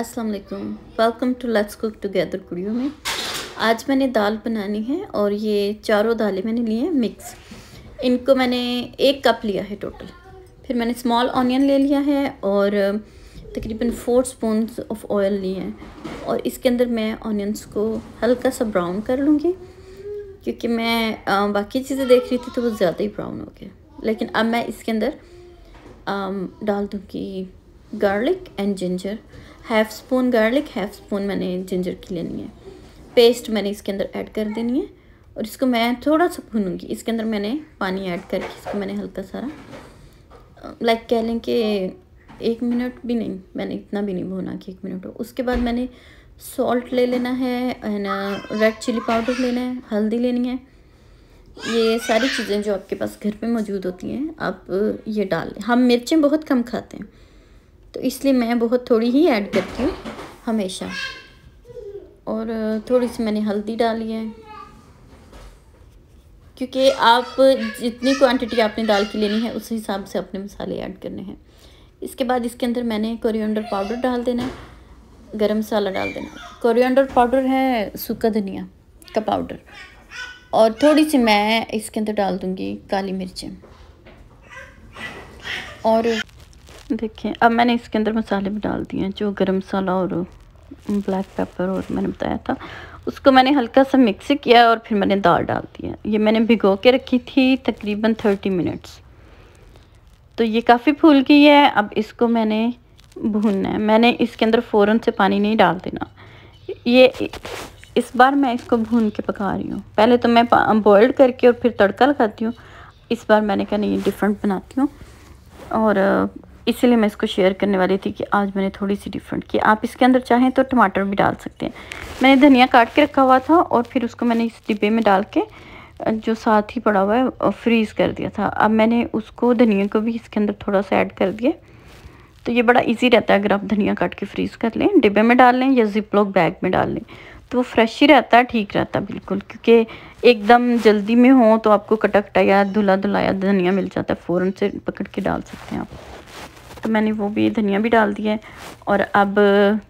अस्सलाम वालेकुम welcome to let's cook together कुड़ियो में आज मैंने दाल बनानी है और ये चारों दालें मैंने ली हैं मिक्स इनको मैंने एक कप लिया है टोटल फिर मैंने स्मॉल ऑनियन ले लिया है और तकरीबन फोर स्पून ऑफ ऑयल लिए हैं और इसके अंदर मैं ऑनियंस को हल्का सा ब्राउन कर लूँगी क्योंकि मैं बाकी चीज़ें देख रही थी तो वो ज़्यादा ही ब्राउन हो गया लेकिन अब मैं इसके अंदर डाल दूँगी garlic and ginger half spoon garlic half spoon मैंने जिंजर की लेनी है पेस्ट मैंने इसके अंदर ऐड कर देनी है और इसको मैं थोड़ा सा भूनूंगी इसके अंदर मैंने पानी ऐड करके इसको मैंने हल्का सारा लाइक कह लें कि एक मिनट भी नहीं मैंने इतना भी नहीं भूना कि एक मिनट हो उसके बाद मैंने सॉल्ट ले लेना है एंड रेड चिली पाउडर लेना है हल्दी लेनी है ये सारी चीज़ें जो आपके पास घर पे मौजूद होती हैं आप uh, ये डाल लें हम मिर्चें बहुत कम खाते हैं तो इसलिए मैं बहुत थोड़ी ही ऐड करती हूँ हमेशा और थोड़ी सी मैंने हल्दी डाली है क्योंकि आप जितनी क्वांटिटी आपने दाल की लेनी है उस हिसाब से अपने मसाले ऐड करने हैं इसके बाद इसके अंदर मैंने कोरिएंडर पाउडर डाल देना है गरम मसाला डाल देना कोरिएंडर पाउडर है सूखा धनिया का पाउडर और थोड़ी सी मैं इसके अंदर डाल दूँगी काली मिर्चें और देखें अब मैंने इसके अंदर मसाले भी डाल दिए हैं जो गरम मसाला और ब्लैक पेपर और मैंने बताया था उसको मैंने हल्का सा मिक्स किया और फिर मैंने दाल डाल दी है ये मैंने भिगो के रखी थी तकरीबन थर्टी मिनट्स तो ये काफ़ी फूल गई है अब इसको मैंने भूनना है मैंने इसके अंदर फ़ौरन से पानी नहीं डाल देना ये इस बार मैं इसको भून के पका रही हूँ पहले तो मैं बॉयल करके और फिर तड़का लगाती हूँ इस बार मैंने कहा नहीं डिफरेंट बनाती हूँ और इसीलिए मैं इसको शेयर करने वाली थी कि आज मैंने थोड़ी सी डिफरेंट की आप इसके अंदर चाहें तो टमाटर भी डाल सकते हैं मैंने धनिया काट के रखा हुआ था और फिर उसको मैंने इस डिब्बे में डाल के जो साथ ही पड़ा हुआ है फ्रीज़ कर दिया था अब मैंने उसको धनिया को भी इसके अंदर थोड़ा सा ऐड कर दिया तो ये बड़ा इजी रहता है अगर आप धनिया काट के फ्रीज़ कर लें डिब्बे में डाल लें या जिपलॉक बैग में डाल लें तो वो फ्रेश ही रहता है ठीक रहता है बिल्कुल क्योंकि एकदम जल्दी में हो तो आपको कटकटा या धुला धुलाया धनिया मिल जाता है फ़ौरन से पकड़ के डाल सकते हैं आप तो मैंने वो भी धनिया भी डाल दिया है और अब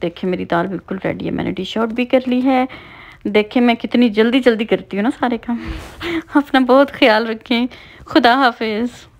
देखिए मेरी दाल बिल्कुल रेडी है मैंने डिश आउट भी कर ली है देखें मैं कितनी जल्दी जल्दी करती हूँ ना सारे काम अपना बहुत ख्याल रखें खुदा हाफिज़